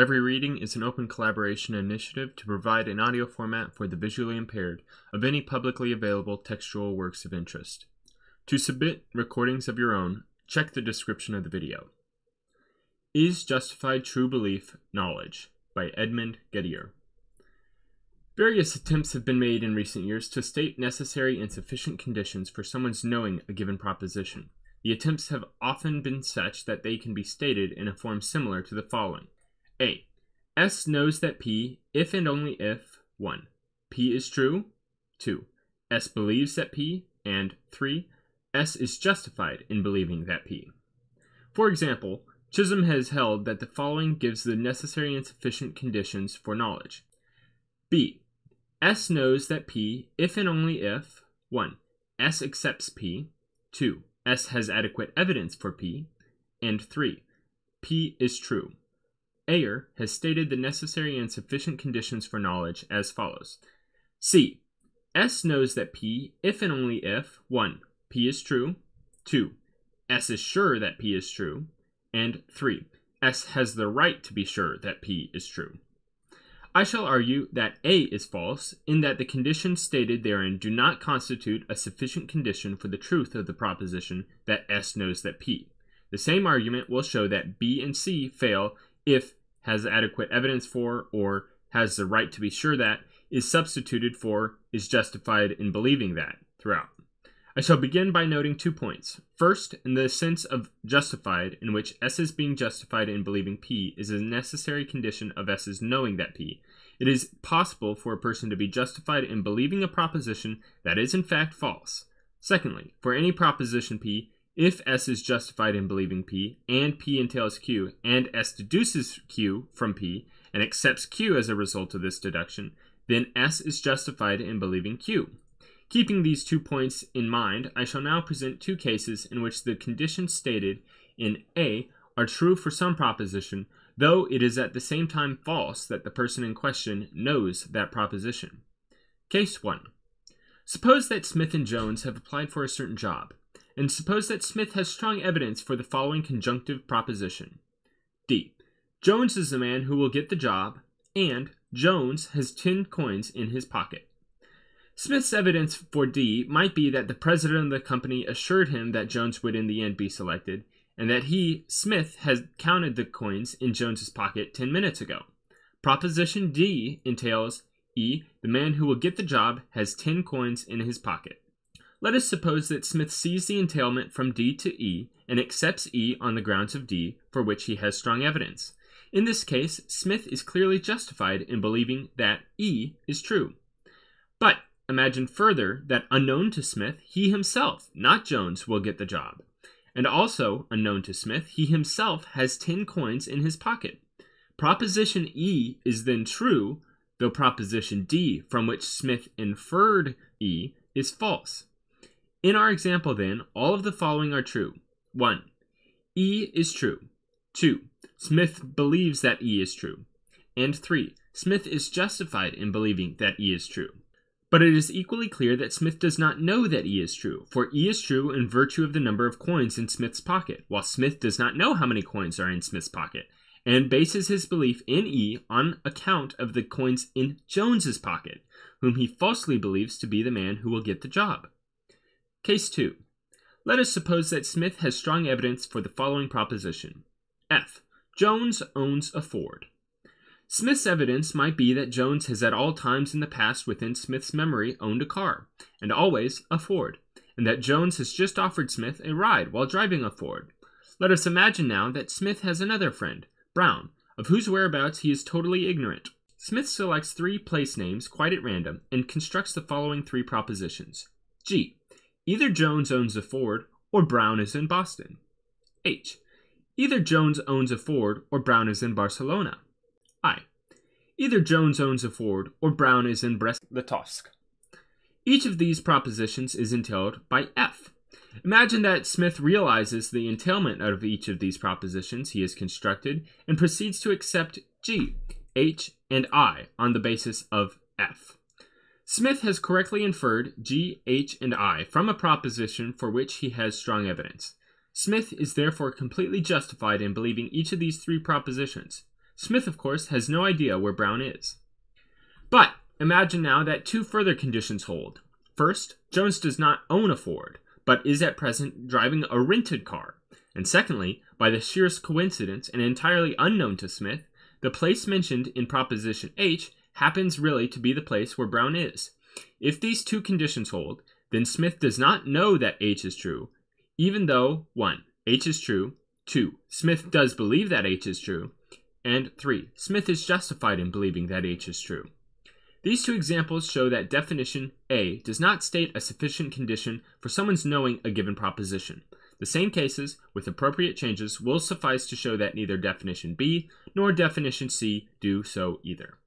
Every Reading is an open collaboration initiative to provide an audio format for the visually impaired of any publicly available textual works of interest. To submit recordings of your own, check the description of the video. Is Justified True Belief Knowledge by Edmund Gettier. Various attempts have been made in recent years to state necessary and sufficient conditions for someone's knowing a given proposition. The attempts have often been such that they can be stated in a form similar to the following a. S knows that P, if and only if, 1. P is true, 2. S believes that P, and 3. S is justified in believing that P. For example, Chisholm has held that the following gives the necessary and sufficient conditions for knowledge. B. S knows that P, if and only if, 1. S accepts P, 2. S has adequate evidence for P, and 3. P is true. Ayer has stated the necessary and sufficient conditions for knowledge as follows. C. S knows that P if and only if 1. P is true. 2. S is sure that P is true. And 3. S has the right to be sure that P is true. I shall argue that A is false in that the conditions stated therein do not constitute a sufficient condition for the truth of the proposition that S knows that P. The same argument will show that B and C fail if has adequate evidence for, or has the right to be sure that, is substituted for, is justified in believing that, throughout. I shall begin by noting two points. First, in the sense of justified, in which S's being justified in believing P is a necessary condition of S's knowing that P. It is possible for a person to be justified in believing a proposition that is in fact false. Secondly, for any proposition P, if S is justified in believing P, and P entails Q, and S deduces Q from P, and accepts Q as a result of this deduction, then S is justified in believing Q. Keeping these two points in mind, I shall now present two cases in which the conditions stated in A are true for some proposition, though it is at the same time false that the person in question knows that proposition. Case 1. Suppose that Smith and Jones have applied for a certain job and suppose that Smith has strong evidence for the following conjunctive proposition D. Jones is the man who will get the job, and Jones has 10 coins in his pocket. Smith's evidence for D might be that the president of the company assured him that Jones would in the end be selected, and that he, Smith, has counted the coins in Jones's pocket 10 minutes ago. Proposition D entails E, the man who will get the job has 10 coins in his pocket. Let us suppose that Smith sees the entailment from D to E and accepts E on the grounds of D, for which he has strong evidence. In this case, Smith is clearly justified in believing that E is true. But imagine further that unknown to Smith, he himself, not Jones, will get the job. And also, unknown to Smith, he himself has 10 coins in his pocket. Proposition E is then true, though proposition D, from which Smith inferred E, is false. In our example, then, all of the following are true. 1. E is true. 2. Smith believes that E is true. And 3. Smith is justified in believing that E is true. But it is equally clear that Smith does not know that E is true, for E is true in virtue of the number of coins in Smith's pocket, while Smith does not know how many coins are in Smith's pocket, and bases his belief in E on account of the coins in Jones's pocket, whom he falsely believes to be the man who will get the job. Case 2. Let us suppose that Smith has strong evidence for the following proposition. F. Jones owns a Ford. Smith's evidence might be that Jones has at all times in the past within Smith's memory owned a car, and always a Ford, and that Jones has just offered Smith a ride while driving a Ford. Let us imagine now that Smith has another friend, Brown, of whose whereabouts he is totally ignorant. Smith selects three place names quite at random and constructs the following three propositions. G. Either Jones owns a Ford or Brown is in Boston. H. Either Jones owns a Ford or Brown is in Barcelona. I. Either Jones owns a Ford or Brown is in Brest-Litovsk. Each of these propositions is entailed by F. Imagine that Smith realizes the entailment of each of these propositions he has constructed and proceeds to accept G, H, and I on the basis of F. Smith has correctly inferred G, H, and I from a proposition for which he has strong evidence. Smith is therefore completely justified in believing each of these three propositions. Smith, of course, has no idea where Brown is. But imagine now that two further conditions hold. First, Jones does not own a Ford, but is at present driving a rented car. And secondly, by the sheerest coincidence and entirely unknown to Smith, the place mentioned in Proposition H happens really to be the place where Brown is. If these two conditions hold, then Smith does not know that H is true, even though 1. H is true, 2. Smith does believe that H is true, and 3. Smith is justified in believing that H is true. These two examples show that definition A does not state a sufficient condition for someone's knowing a given proposition. The same cases, with appropriate changes, will suffice to show that neither definition B nor definition C do so either.